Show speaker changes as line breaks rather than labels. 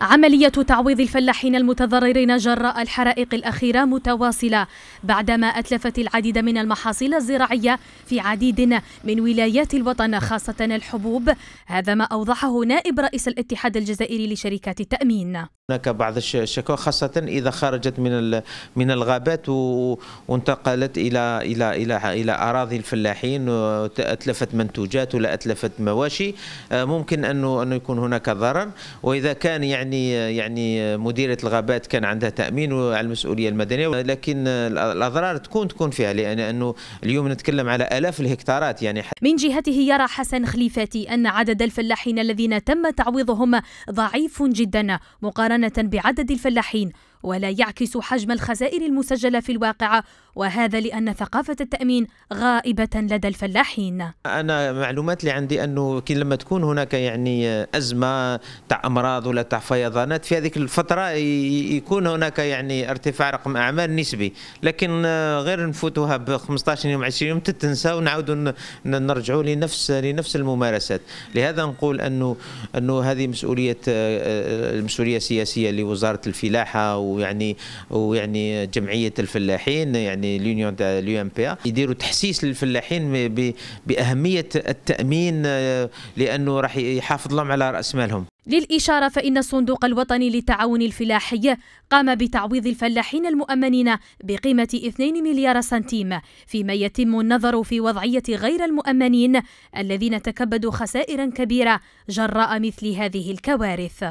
عملية تعويض الفلاحين المتضررين جراء الحرائق الأخيرة متواصلة بعدما أتلفت العديد من المحاصيل الزراعية في عديد من ولايات الوطن خاصة الحبوب هذا ما أوضحه نائب رئيس الاتحاد الجزائري لشركات التأمين
هناك بعض الشكوى خاصة إذا خرجت من من الغابات وانتقلت إلى إلى إلى إلى أراضي الفلاحين أتلفت منتوجات ولا أتلفت مواشي آه، ممكن أنه أنه يكون هناك ضرر وإذا كان يعني يعني يعني مديره الغابات كان عندها تامين وعلى المسؤوليه المدنيه لكن الاضرار تكون تكون فيها لانه اليوم نتكلم على الاف الهكتارات يعني من
جهته يرى حسن خليفاتي ان عدد الفلاحين الذين تم تعويضهم ضعيف جدا مقارنه بعدد الفلاحين ولا يعكس حجم الخسائر المسجلة في الواقعة وهذا لأن ثقافة التأمين غائبة لدى الفلاحين
أنا معلومات اللي عندي أنه لما تكون هناك يعني أزمة تاع أمراض ولا تاع فيضانات في هذيك الفترة يكون هناك يعني ارتفاع رقم أعمال نسبي لكن غير نفوتوها ب 15 يوم 20 يوم تتنسى ونعود نرجعوا لنفس لنفس الممارسات لهذا نقول أنه أنه هذه مسؤولية آه، آه، المسؤولية السياسية لوزارة الفلاحة ويعني ويعني جمعيه الفلاحين يعني اليونيون تاع اليو ام بي إيه. يديروا تحسيس للفلاحين باهميه التامين آه، لانه راح يحافظ لهم على راس مالهم
للإشارة فإن الصندوق الوطني للتعاون الفلاحي قام بتعويض الفلاحين المؤمنين بقيمة 2 مليار سنتيم فيما يتم النظر في وضعية غير المؤمنين الذين تكبدوا خسائر كبيرة جراء مثل هذه الكوارث